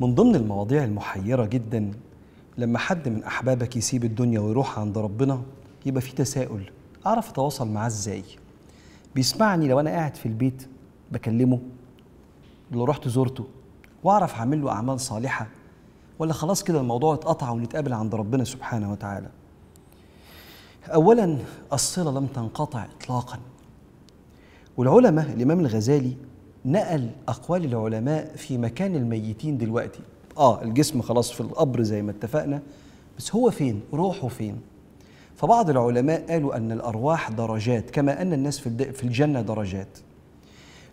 من ضمن المواضيع المحيرة جدا لما حد من أحبابك يسيب الدنيا ويروح عند ربنا يبقى في تساؤل أعرف أتواصل معاه إزاي بيسمعني لو أنا قاعد في البيت بكلمه لو رحت زرته وأعرف أعمل له أعمال صالحة ولا خلاص كده الموضوع اتقطع ونتقابل عند ربنا سبحانه وتعالى أولا الصلة لم تنقطع إطلاقا والعلماء الإمام الغزالي نقل أقوال العلماء في مكان الميتين دلوقتي آه الجسم خلاص في القبر زي ما اتفقنا بس هو فين؟ روحه فين؟ فبعض العلماء قالوا أن الأرواح درجات كما أن الناس في, في الجنة درجات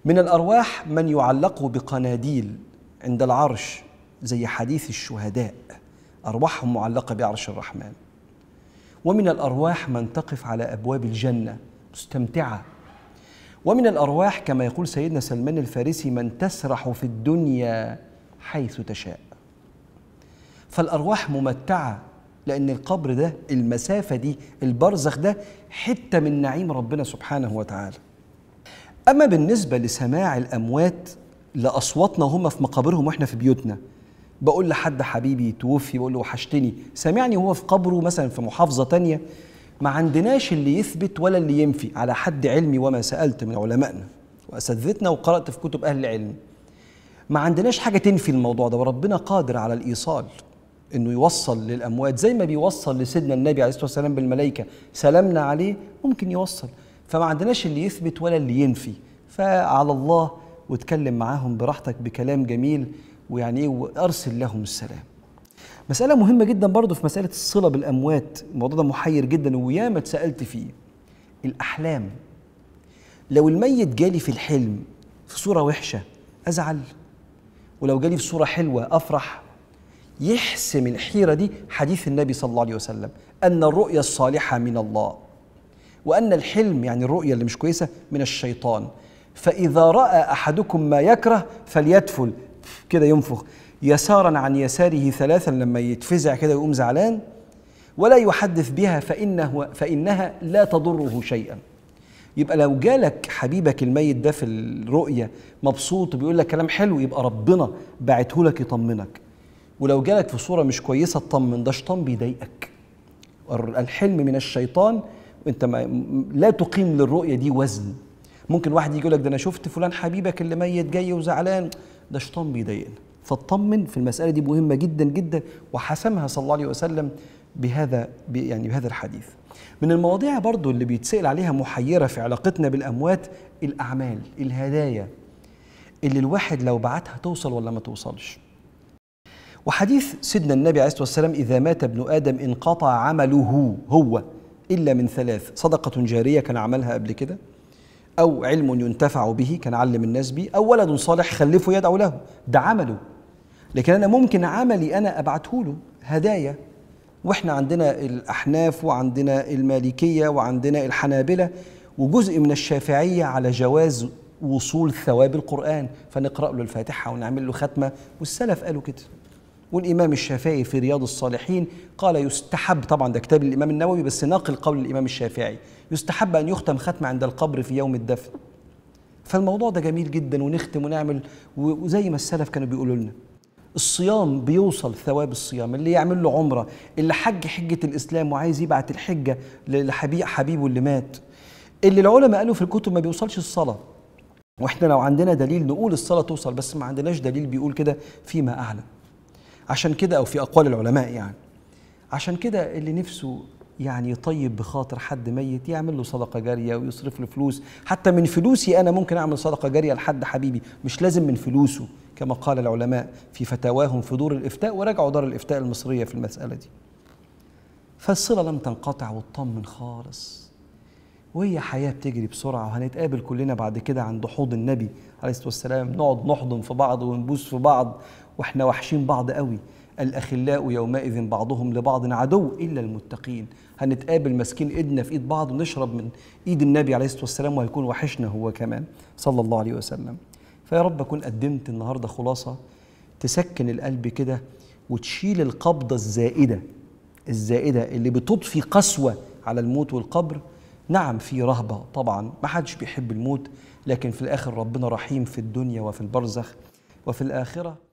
من الأرواح من يعلق بقناديل عند العرش زي حديث الشهداء أرواحهم معلقة بعرش الرحمن ومن الأرواح من تقف على أبواب الجنة مستمتعة ومن الأرواح كما يقول سيدنا سلمان الفارسي من تسرح في الدنيا حيث تشاء فالأرواح ممتعة لأن القبر ده المسافة دي البرزخ ده حتة من نعيم ربنا سبحانه وتعالى أما بالنسبة لسماع الأموات لأصواتنا هم في مقابرهم وإحنا في بيوتنا بقول لحد حبيبي توفي بقول له وحشتني سامعني هو في قبره مثلا في محافظة تانية ما عندناش اللي يثبت ولا اللي ينفي على حد علمي وما سألت من علمائنا وأساتذتنا وقرأت في كتب أهل العلم ما عندناش حاجة تنفي الموضوع ده وربنا قادر على الإيصال انه يوصل للاموات زي ما بيوصل لسيدنا النبي عليه الصلاه والسلام بالملائكه سلامنا عليه ممكن يوصل فما عندناش اللي يثبت ولا اللي ينفي فعلى الله واتكلم معاهم براحتك بكلام جميل ويعني ايه وارسل لهم السلام مسألة مهمة جدا برضه في مسألة الصلة بالأموات الموضوع ده محير جدا وياما اتسألت فيه الأحلام لو الميت جالي في الحلم في صورة وحشة أزعل ولو جالي في صورة حلوة أفرح يحسم الحيرة دي حديث النبي صلى الله عليه وسلم أن الرؤيا الصالحة من الله وأن الحلم يعني الرؤية اللي مش كويسة من الشيطان فإذا رأى أحدكم ما يكره فليدفل كده ينفخ يسارا عن يساره ثلاثا لما يتفزع كده ويقوم زعلان ولا يحدث بها فإنه فإنها لا تضره شيئا يبقى لو جالك حبيبك الميت ده في الرؤية مبسوط بيقول لك كلام حلو يبقى ربنا بعته لك يطمنك ولو جالك في صورة مش كويسة تطمن ده شيطان بيضايقك الحلم من الشيطان وانت ما لا تقيم للرؤية دي وزن ممكن واحد يجي يقول لك ده انا شفت فلان حبيبك اللي ميت جاي وزعلان ده شيطان بيضايقنا فاطمن في المسألة دي مهمة جدا جدا وحسمها صلى الله عليه وسلم بهذا يعني بهذا الحديث من المواضيع برضو اللي بيتسأل عليها محيرة في علاقتنا بالأموات الأعمال الهدايا اللي الواحد لو بعتها توصل ولا ما توصلش وحديث سيدنا النبي عليه الصلاة والسلام إذا مات ابن آدم انقطع عمله هو إلا من ثلاث صدقة جارية كان عملها قبل كده أو علم ينتفع به كان علم الناس به أو ولد صالح خلفه يدعو له ده عمله لكن انا ممكن عملي انا ابعته له هدايا واحنا عندنا الاحناف وعندنا المالكيه وعندنا الحنابله وجزء من الشافعيه على جواز وصول ثواب القرآن فنقرأ له الفاتحة ونعمل له ختمة والسلف قالوا كده والإمام الشافعي في رياض الصالحين قال يستحب طبعا ده كتاب الإمام النووي بس ناقل قول الإمام الشافعي يستحب أن يختم ختمة عند القبر في يوم الدفن فالموضوع ده جميل جدا ونختم ونعمل وزي ما السلف كانوا بيقولوا لنا الصيام بيوصل ثواب الصيام اللي يعمل له عمره اللي حج حجه الاسلام وعايز يبعت الحجه لحبيب حبيبه اللي مات اللي العلماء قالوا في الكتب ما بيوصلش الصلاه واحنا لو عندنا دليل نقول الصلاه توصل بس ما عندناش دليل بيقول كده فيما اعلم عشان كده او في اقوال العلماء يعني عشان كده اللي نفسه يعني يطيب بخاطر حد ميت يعمل له صدقه جاريه ويصرف له فلوس حتى من فلوسي انا ممكن اعمل صدقه جاريه لحد حبيبي مش لازم من فلوسه كما قال العلماء في فتاواهم في دور الافتاء وراجعوا دار الافتاء المصريه في المساله دي فالصله لم تنقطع واطمن خالص وهي حياه بتجري بسرعه وهنتقابل كلنا بعد كده عند حوض النبي عليه الصلاه والسلام نقعد نحضن في بعض ونبوس في بعض واحنا وحشين بعض قوي الأخلاء يومئذ بعضهم لبعض عدو إلا المتقين هنتقابل ماسكين إيدنا في إيد بعض ونشرب من إيد النبي عليه الصلاة والسلام وهيكون وحشنا هو كمان صلى الله عليه وسلم فيا رب أكون قدمت النهاردة خلاصة تسكن القلب كده وتشيل القبضة الزائدة الزائدة اللي بتضفي قسوة على الموت والقبر نعم في رهبة طبعا ما حدش بيحب الموت لكن في الآخر ربنا رحيم في الدنيا وفي البرزخ وفي الآخرة